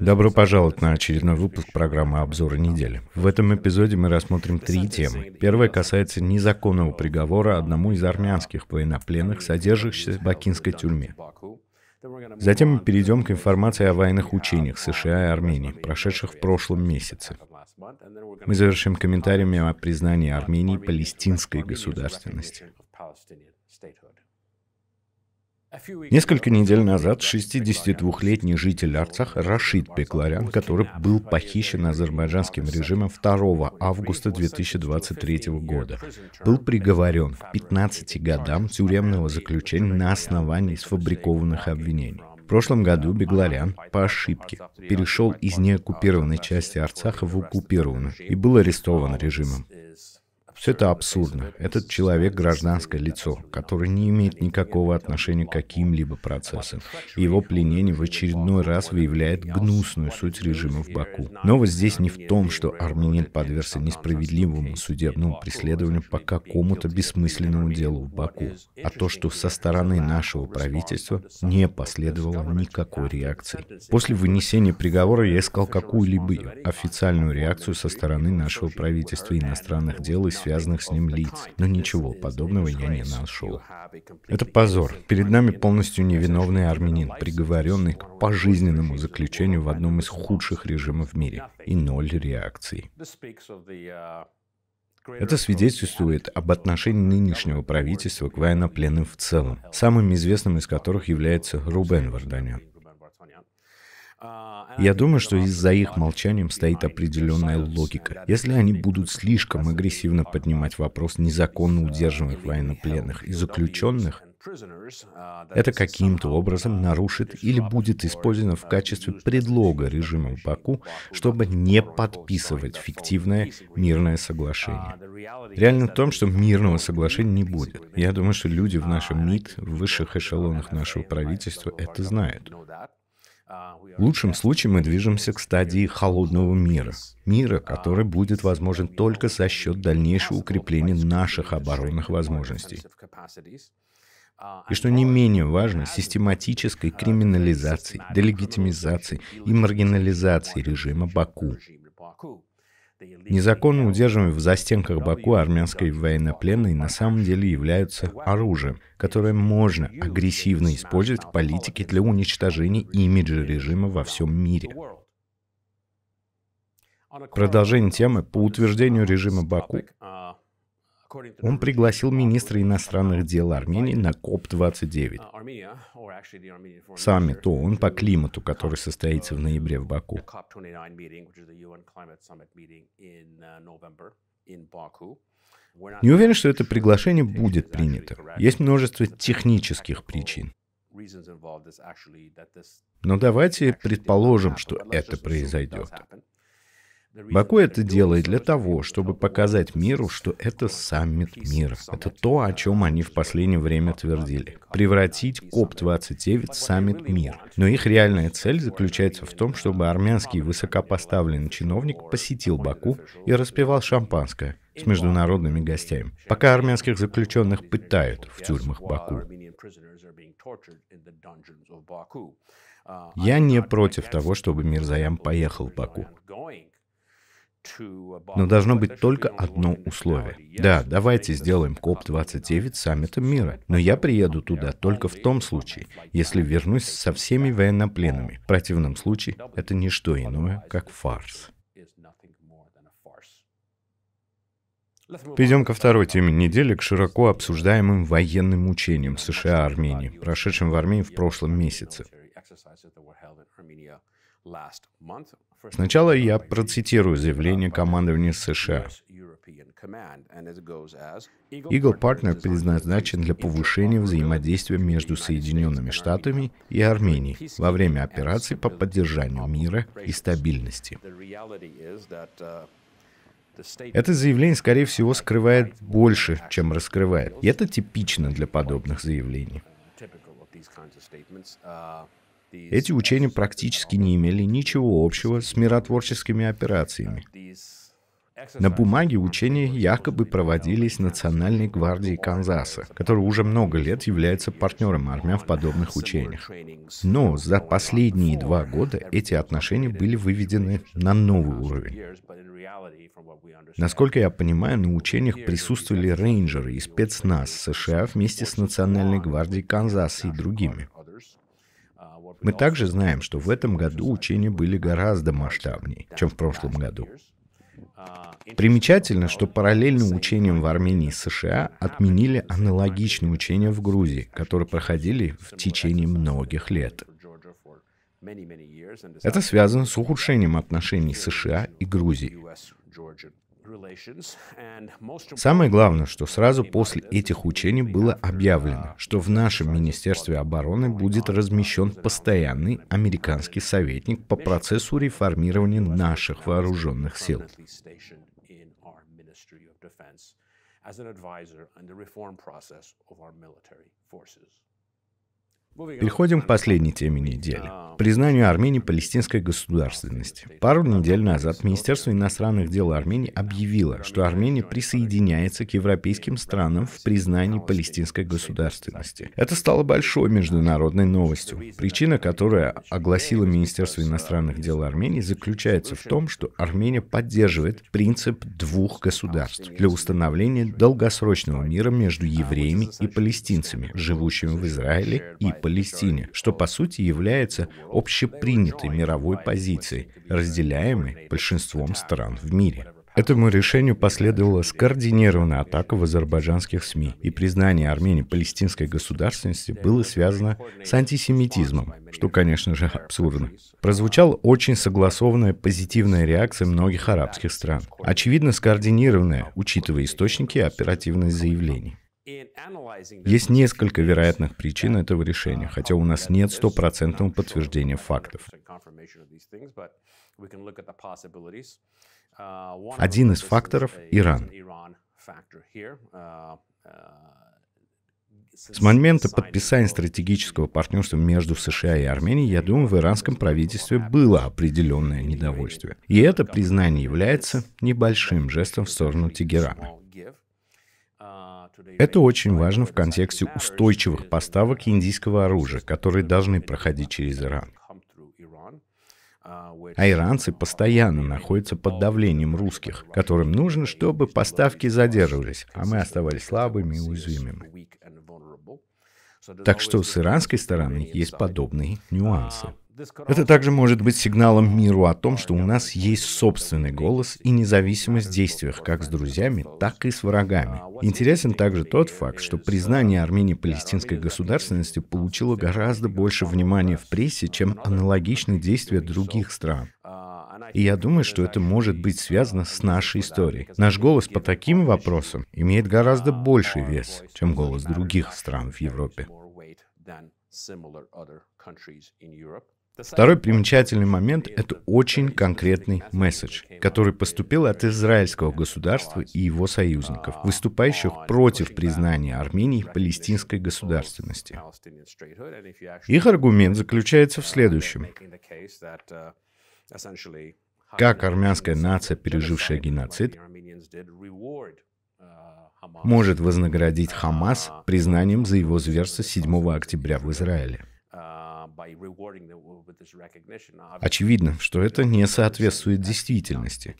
Добро пожаловать на очередной выпуск программы «Обзоры недели». В этом эпизоде мы рассмотрим три темы. Первая касается незаконного приговора одному из армянских военнопленных, содержащихся в бакинской тюрьме. Затем мы перейдем к информации о военных учениях США и Армении, прошедших в прошлом месяце. Мы завершим комментариями о признании Армении палестинской государственности. Несколько недель назад 62-летний житель Арцаха Рашид Пекларян, который был похищен азербайджанским режимом 2 августа 2023 года, был приговорен к 15 годам тюремного заключения на основании сфабрикованных обвинений. В прошлом году Бегларян по ошибке перешел из неоккупированной части Арцаха в оккупированную и был арестован режимом. Все это абсурдно. Этот человек — гражданское лицо, которое не имеет никакого отношения к каким-либо процессам. И его пленение в очередной раз выявляет гнусную суть режима в Баку. Новость здесь не в том, что армянин подвергся несправедливому судебному преследованию по какому-то бессмысленному делу в Баку, а то, что со стороны нашего правительства не последовало никакой реакции. После вынесения приговора я искал какую-либо официальную реакцию со стороны нашего правительства иностранных дел и связанных с ним лиц, но ничего подобного я не нашел. Это позор. Перед нами полностью невиновный армянин, приговоренный к пожизненному заключению в одном из худших режимов в мире, и ноль реакций. Это свидетельствует об отношении нынешнего правительства к военнопленным в целом, самым известным из которых является Рубен Варданян. Я думаю, что из-за их молчанием стоит определенная логика. Если они будут слишком агрессивно поднимать вопрос незаконно удерживаемых военнопленных и заключенных, это каким-то образом нарушит или будет использовано в качестве предлога режима в Баку, чтобы не подписывать фиктивное мирное соглашение. Реально в том, что мирного соглашения не будет. Я думаю, что люди в нашем МИД, в высших эшелонах нашего правительства это знают. В лучшем э, случае мы движемся к стадии холодного мира. Мира, который будет возможен только за счет дальнейшего укрепления наших оборонных возможностей. И что не менее важно, систематической криминализации, делегитимизации и маргинализации режима Баку, Незаконно удерживаемые в застенках Баку армянской военнопленной на самом деле являются оружием, которое можно агрессивно использовать в политике для уничтожения имиджа режима во всем мире. Продолжение темы по утверждению режима Баку он пригласил министра иностранных дел Армении на КОП-29, саммит ООН по климату, который состоится в ноябре в Баку. Uh, Не уверен, что это приглашение будет принято. Есть множество технических причин. Но давайте предположим, что это произойдет. Баку это делает для того, чтобы показать миру, что это саммит мира. Это то, о чем они в последнее время твердили. Превратить КОП-29 в саммит мира. Но их реальная цель заключается в том, чтобы армянский высокопоставленный чиновник посетил Баку и распивал шампанское с международными гостями, пока армянских заключенных пытают в тюрьмах Баку. Я не против того, чтобы Мирзаям поехал в Баку. Но должно быть только одно условие. Да, давайте сделаем КОП-29 саммитом мира, но я приеду туда только в том случае, если вернусь со всеми военнопленными. В противном случае это не что иное, как фарс. Перейдем ко второй теме недели, к широко обсуждаемым военным учениям США и Армении, прошедшим в Армении в прошлом месяце. Сначала я процитирую заявление командования США. Eagle Partner предназначен для повышения взаимодействия между Соединенными Штатами и Арменией во время операций по поддержанию мира и стабильности. Это заявление, скорее всего, скрывает больше, чем раскрывает. И это типично для подобных заявлений. Эти учения практически не имели ничего общего с миротворческими операциями. На бумаге учения якобы проводились Национальной гвардией Канзаса, которая уже много лет является партнером армян в подобных учениях. Но за последние два года эти отношения были выведены на новый уровень. Насколько я понимаю, на учениях присутствовали рейнджеры и спецназ США вместе с Национальной гвардией Канзаса и другими. Мы также знаем, что в этом году учения были гораздо масштабнее, чем в прошлом году. Примечательно, что параллельно учениям в Армении и США отменили аналогичные учения в Грузии, которые проходили в течение многих лет. Это связано с ухудшением отношений США и Грузии. Самое главное, что сразу после этих учений было объявлено, uh, что в нашем Министерстве обороны будет размещен постоянный американский советник по процессу реформирования наших вооруженных сил. as an advisor on reform process of our military forces. Переходим к последней теме недели. Признанию Армении палестинской государственности. Пару недель назад Министерство иностранных дел Армении объявило, что Армения присоединяется к европейским странам в признании палестинской государственности. Это стало большой международной новостью. Причина, которая огласила Министерство иностранных дел Армении, заключается в том, что Армения поддерживает принцип двух государств для установления долгосрочного мира между евреями и палестинцами, живущими в Израиле и Палестине, что по сути является общепринятой мировой позицией, разделяемой большинством стран в мире. Этому решению последовала скоординированная атака в азербайджанских СМИ, и признание Армении палестинской государственности было связано с антисемитизмом, что, конечно же, абсурдно. Прозвучала очень согласованная позитивная реакция многих арабских стран, очевидно скоординированная, учитывая источники оперативных заявлений. Есть несколько вероятных причин этого решения, хотя у нас нет стопроцентного подтверждения фактов. Один из факторов — Иран. С момента подписания стратегического партнерства между США и Арменией, я думаю, в иранском правительстве было определенное недовольство. И это признание является небольшим жестом в сторону Тегерана. Это очень важно в контексте устойчивых поставок индийского оружия, которые должны проходить через Иран. А иранцы постоянно находятся под давлением русских, которым нужно, чтобы поставки задерживались, а мы оставались слабыми и уязвимыми. Так что с иранской стороны есть подобные нюансы. Это также может быть сигналом миру о том, что у нас есть собственный голос и независимость в действиях как с друзьями, так и с врагами. Интересен также тот факт, что признание Армении палестинской государственности получило гораздо больше внимания в прессе, чем аналогичные действия других стран. И я думаю, что это может быть связано с нашей историей. Наш голос по таким вопросам имеет гораздо больший вес, чем голос других стран в Европе. Второй примечательный момент — это очень конкретный месседж, который поступил от израильского государства и его союзников, выступающих против признания Армении палестинской государственности. Их аргумент заключается в следующем. Как армянская нация, пережившая геноцид, может вознаградить Хамас признанием за его зверство 7 октября в Израиле. Очевидно, что это не соответствует действительности.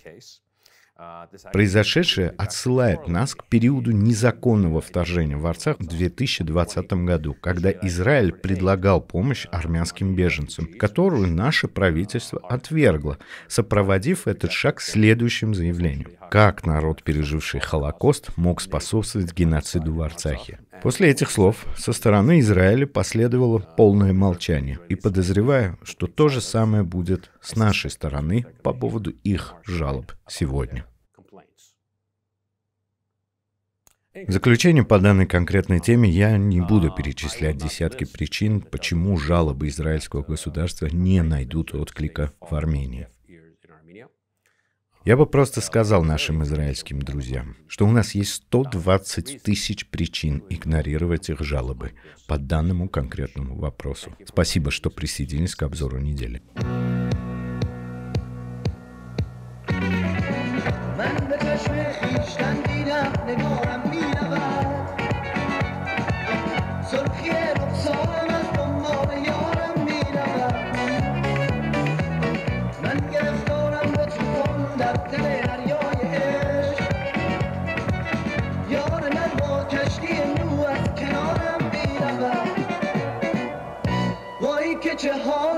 Uh, Произошедшее отсылает нас к периоду незаконного вторжения в Арцах в 2020 году, когда Израиль предлагал помощь uh, армянским беженцам, которую uh, наше правительство отвергло, сопроводив этот шаг следующим заявлением. Как народ, переживший Холокост, мог способствовать геноциду в Арцахе? После этих слов со стороны Израиля последовало полное молчание. И подозреваю, что то же самое будет с нашей стороны по поводу их жалоб сегодня. В заключение по данной конкретной теме я не буду перечислять десятки причин, почему жалобы израильского государства не найдут отклика в Армении. Я бы просто сказал нашим израильским друзьям, что у нас есть 120 тысяч причин игнорировать их жалобы по данному конкретному вопросу. Спасибо, что присоединились к обзору недели. your hold.